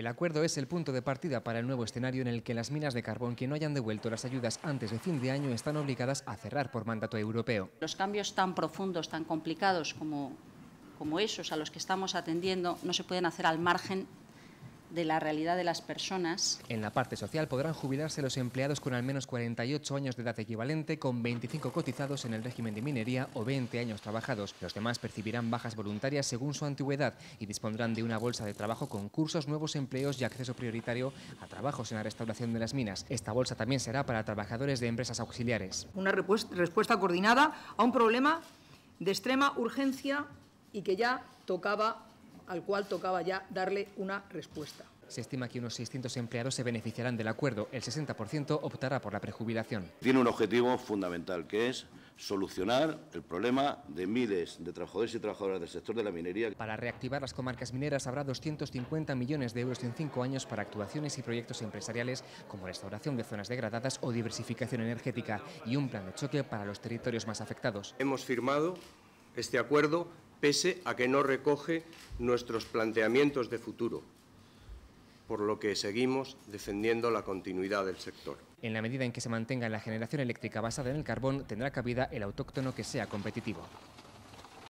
El acuerdo es el punto de partida para el nuevo escenario en el que las minas de carbón que no hayan devuelto las ayudas antes de fin de año están obligadas a cerrar por mandato europeo. Los cambios tan profundos, tan complicados como, esos a los que estamos atendiendo no se pueden hacer al margen de la realidad de las personas. En la parte social podrán jubilarse los empleados con al menos 48 años de edad equivalente, con 25 cotizados en el régimen de minería o 20 años trabajados. Los demás percibirán bajas voluntarias según su antigüedad y dispondrán de una bolsa de trabajo con cursos, nuevos empleos y acceso prioritario a trabajos en la restauración de las minas. Esta bolsa también será para trabajadores de empresas auxiliares. Una respuesta coordinada a un problema de extrema urgencia y que ya tocaba al cual tocaba ya darle una respuesta. Se estima que unos 600 empleados se beneficiarán del acuerdo. El 60% optará por la prejubilación. Tiene un objetivo fundamental, que es solucionar el problema de miles de trabajadores y trabajadoras del sector de la minería. Para reactivar las comarcas mineras habrá 250 millones de euros en cinco años para actuaciones y proyectos empresariales como restauración de zonas degradadas o diversificación energética y un plan de choque para los territorios más afectados. Hemos firmado este acuerdo pese a que no recoge nuestros planteamientos de futuro, por lo que seguimos defendiendo la continuidad del sector. En la medida en que se mantenga la generación eléctrica basada en el carbón, tendrá cabida el autóctono que sea competitivo.